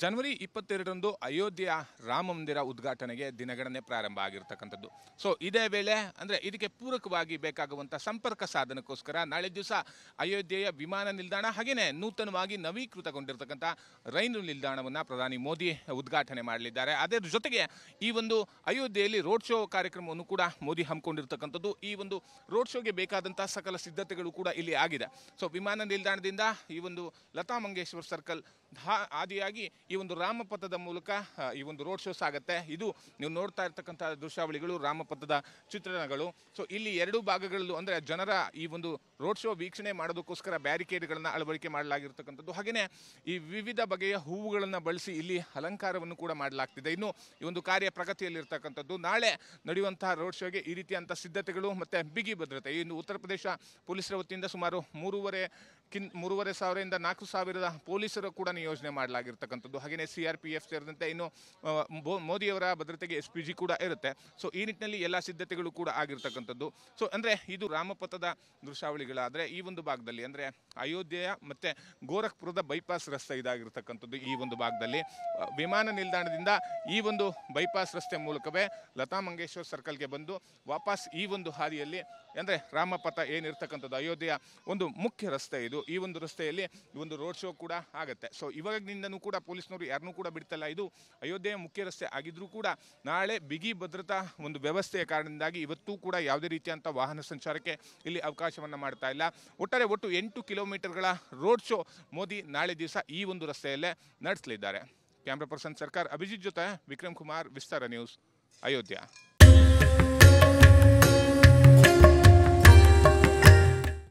ಜನವರಿ ಇಪ್ಪತ್ತೆರಡರಂದು ಅಯೋಧ್ಯೆಯ ರಾಮ ಮಂದಿರ ಉದ್ಘಾಟನೆಗೆ ದಿನಗಣನೆ ಪ್ರಾರಂಭ ಆಗಿರ್ತಕ್ಕಂಥದ್ದು ಸೊ ಇದೇ ವೇಳೆ ಅಂದರೆ ಇದಕ್ಕೆ ಪೂರಕವಾಗಿ ಬೇಕಾಗುವಂಥ ಸಂಪರ್ಕ ಸಾಧನಕ್ಕೋಸ್ಕರ ನಾಳೆ ದಿವಸ ಅಯೋಧ್ಯೆಯ ವಿಮಾನ ನಿಲ್ದಾಣ ಹಾಗೆಯೇ ನೂತನವಾಗಿ ನವೀಕೃತಗೊಂಡಿರ್ತಕ್ಕಂಥ ರೈಲು ನಿಲ್ದಾಣವನ್ನು ಪ್ರಧಾನಿ ಮೋದಿ ಉದ್ಘಾಟನೆ ಮಾಡಲಿದ್ದಾರೆ ಅದರ ಜೊತೆಗೆ ಈ ಒಂದು ಅಯೋಧ್ಯೆಯಲ್ಲಿ ರೋಡ್ ಶೋ ಕಾರ್ಯಕ್ರಮವನ್ನು ಕೂಡ ಮೋದಿ ಹಮ್ಮಿಕೊಂಡಿರ್ತಕ್ಕಂಥದ್ದು ಈ ಒಂದು ರೋಡ್ ಶೋಗೆ ಬೇಕಾದಂಥ ಸಕಲ ಸಿದ್ಧತೆಗಳು ಕೂಡ ಇಲ್ಲಿ ಆಗಿದೆ ಸೊ ವಿಮಾನ ನಿಲ್ದಾಣದಿಂದ ಈ ಒಂದು ಲತಾ ಮಂಗೇಶ್ವರ್ ಸರ್ಕಲ್ ಆದಿಯಾಗಿ ಈ ಒಂದು ರಾಮಪಥದ ಮೂಲಕ ಈ ಒಂದು ರೋಡ್ ಶೋಸ್ ಆಗುತ್ತೆ ಇದು ನೀವು ನೋಡ್ತಾ ಇರ್ತಕ್ಕಂಥ ದೃಶ್ಯಾವಳಿಗಳು ರಾಮಪಥದ ಚಿತ್ರಣಗಳು ಸೊ ಇಲ್ಲಿ ಎರಡು ಭಾಗಗಳಲ್ಲೂ ಅಂದರೆ ಜನರ ಈ ಒಂದು ರೋಡ್ ಶೋ ವೀಕ್ಷಣೆ ಮಾಡೋದಕ್ಕೋಸ್ಕರ ಬ್ಯಾರಿಕೇಡ್ಗಳನ್ನು ಅಳವಡಿಕೆ ಮಾಡಲಾಗಿರ್ತಕ್ಕಂಥದ್ದು ಹಾಗೆಯೇ ಈ ವಿವಿಧ ಬಗೆಯ ಹೂವುಗಳನ್ನು ಬಳಸಿ ಇಲ್ಲಿ ಅಲಂಕಾರವನ್ನು ಕೂಡ ಮಾಡಲಾಗ್ತಿದೆ ಇನ್ನು ಈ ಒಂದು ಕಾರ್ಯ ಪ್ರಗತಿಯಲ್ಲಿರ್ತಕ್ಕಂಥದ್ದು ನಾಳೆ ನಡೆಯುವಂತಹ ರೋಡ್ ಶೋಗೆ ಈ ರೀತಿಯಂಥ ಸಿದ್ಧತೆಗಳು ಮತ್ತು ಬಿಗಿ ಭದ್ರತೆ ಇನ್ನು ಉತ್ತರ ಪ್ರದೇಶ ಪೊಲೀಸರ ವತಿಯಿಂದ ಸುಮಾರು ಮೂರುವರೆ ಕಿನ್ ಮೂರುವರೆ ಸಾವಿರದಿಂದ ನಾಲ್ಕು ಸಾವಿರದ ಪೊಲೀಸರು ಕೂಡ ನಿಯೋಜನೆ ಮಾಡಲಾಗಿರ್ತಕ್ಕಂಥದ್ದು ಹಾಗೆಯೇ ಸಿ ಆರ್ ಪಿ ಎಫ್ ಸೇರಿದಂತೆ ಇನ್ನು ಮೋದಿಯವರ ಭದ್ರತೆಗೆ ಎಸ್ ಪಿ ಜಿ ಕೂಡ ಇರುತ್ತೆ ಸೊ ಈ ನಿಟ್ಟಿನಲ್ಲಿ ಎಲ್ಲ ಸಿದ್ಧತೆಗಳು ಕೂಡ ಆಗಿರ್ತಕ್ಕಂಥದ್ದು ಸೊ ಅಂದರೆ ಇದು ರಾಮಪಥದ ದೃಶ್ಯಾವಳಿಗಳಾದರೆ ಈ ಒಂದು ಭಾಗದಲ್ಲಿ ಅಂದರೆ ಅಯೋಧ್ಯೆಯ ಮತ್ತು ಗೋರಖ್ಪುರದ ಬೈಪಾಸ್ ರಸ್ತೆ ಇದಾಗಿರ್ತಕ್ಕಂಥದ್ದು ಈ ಒಂದು ಭಾಗದಲ್ಲಿ ವಿಮಾನ ನಿಲ್ದಾಣದಿಂದ ಈ ಒಂದು ಬೈಪಾಸ್ ರಸ್ತೆ ಮೂಲಕವೇ ಲತಾ ಮಂಗೇಶ್ವರ್ ಸರ್ಕಲ್ಗೆ ಬಂದು ವಾಪಸ್ ಈ ಒಂದು ಹಾದಿಯಲ್ಲಿ ಅಂದರೆ ರಾಮಪಥ ಏನಿರ್ತಕ್ಕಂಥದ್ದು ಅಯೋಧ್ಯೆಯ ಒಂದು ಮುಖ್ಯ ರಸ್ತೆ ಇದು ಈ ಒಂದು ರಸ್ತೆಯಲ್ಲಿ ಒಂದು ರೋಡ್ ಶೋ ಕೂಡ ಆಗುತ್ತೆ ಸೊ ಇವಾಗಿನಿಂದನೂ ಕೂಡ ಪೊಲೀಸ್ನವರು ಯಾರನ್ನೂ ಕೂಡ ಬಿಡ್ತಲ್ಲ ಇದು ಅಯೋಧ್ಯೆಯ ಮುಖ್ಯ ರಸ್ತೆ ಆಗಿದ್ರೂ ಕೂಡ ನಾಳೆ ಬಿಗಿ ಭದ್ರತಾ ಒಂದು ವ್ಯವಸ್ಥೆಯ ಕಾರಣದಿಂದಾಗಿ ಇವತ್ತೂ ಕೂಡ ಯಾವುದೇ ರೀತಿಯಂಥ ವಾಹನ ಸಂಚಾರಕ್ಕೆ ಇಲ್ಲಿ ಅವಕಾಶವನ್ನು ಮಾಡ್ತಾ ಇಲ್ಲ ಒಟ್ಟಾರೆ ಒಟ್ಟು ಎಂಟು ಕಿಲೋಮೀಟರ್ಗಳ ರೋಡ್ ಶೋ ಮೋದಿ ನಾಳೆ ದಿವಸ ಈ ಒಂದು ರಸ್ತೆಯಲ್ಲೇ ನಡೆಸಲಿದ್ದಾರೆ ಕ್ಯಾಮ್ರಾ ಪರ್ಸನ್ ಸರ್ಕಾರ್ ಅಭಿಜಿತ್ ಜೊತೆ ವಿಕ್ರಮ್ ಕುಮಾರ್ ವಿಸ್ತಾರ ನ್ಯೂಸ್ ಅಯೋಧ್ಯ